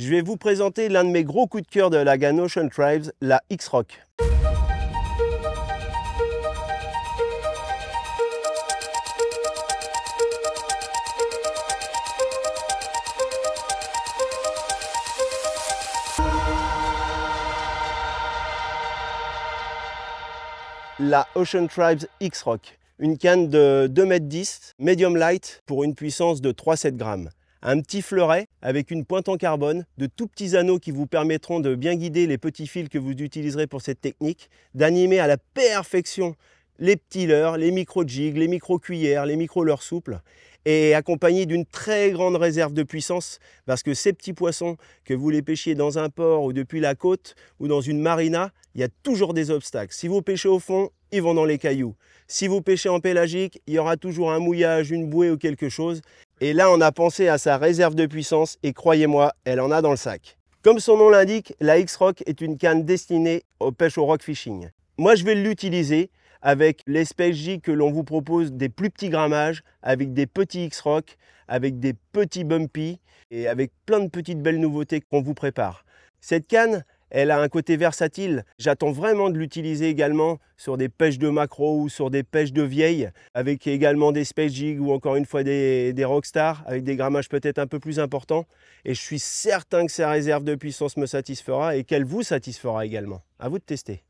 je vais vous présenter l'un de mes gros coups de cœur de la Ocean Tribes, la X-Rock. la Ocean Tribes X-Rock, une canne de 2m10, medium light pour une puissance de 3,7 grammes un petit fleuret avec une pointe en carbone, de tout petits anneaux qui vous permettront de bien guider les petits fils que vous utiliserez pour cette technique, d'animer à la perfection les petits leurres, les micro-jigs, les micro-cuillères, les micro-leurres souples, et accompagné d'une très grande réserve de puissance, parce que ces petits poissons, que vous les pêchiez dans un port ou depuis la côte ou dans une marina, il y a toujours des obstacles. Si vous pêchez au fond, ils vont dans les cailloux. Si vous pêchez en pélagique, il y aura toujours un mouillage, une bouée ou quelque chose. Et là, on a pensé à sa réserve de puissance et croyez-moi, elle en a dans le sac. Comme son nom l'indique, la X-Rock est une canne destinée aux pêches au rock fishing. Moi, je vais l'utiliser avec l'espèce J que l'on vous propose des plus petits grammages, avec des petits X-Rock, avec des petits bumpy et avec plein de petites belles nouveautés qu'on vous prépare. Cette canne, elle a un côté versatile. J'attends vraiment de l'utiliser également sur des pêches de macro ou sur des pêches de vieilles, avec également des space Jig ou encore une fois des, des rockstars, avec des grammages peut-être un peu plus importants. Et je suis certain que sa réserve de puissance me satisfera et qu'elle vous satisfera également. À vous de tester.